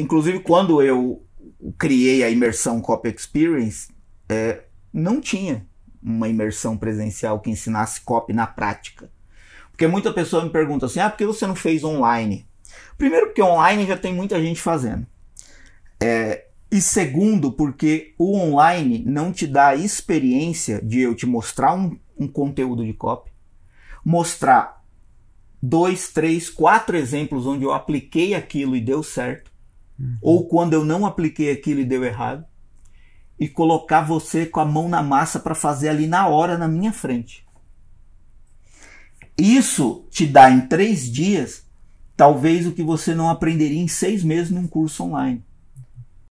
inclusive, quando eu criei a imersão Copy Experience, é, não tinha uma imersão presencial que ensinasse copy na prática. Porque muita pessoa me pergunta assim: ah, por que você não fez online? Primeiro, porque online já tem muita gente fazendo. É, e segundo, porque o online não te dá a experiência de eu te mostrar um, um conteúdo de copy, mostrar dois, três, quatro exemplos onde eu apliquei aquilo e deu certo uhum. ou quando eu não apliquei aquilo e deu errado, e colocar você com a mão na massa para fazer ali na hora, na minha frente. Isso te dá em três dias, talvez o que você não aprenderia em seis meses num curso online.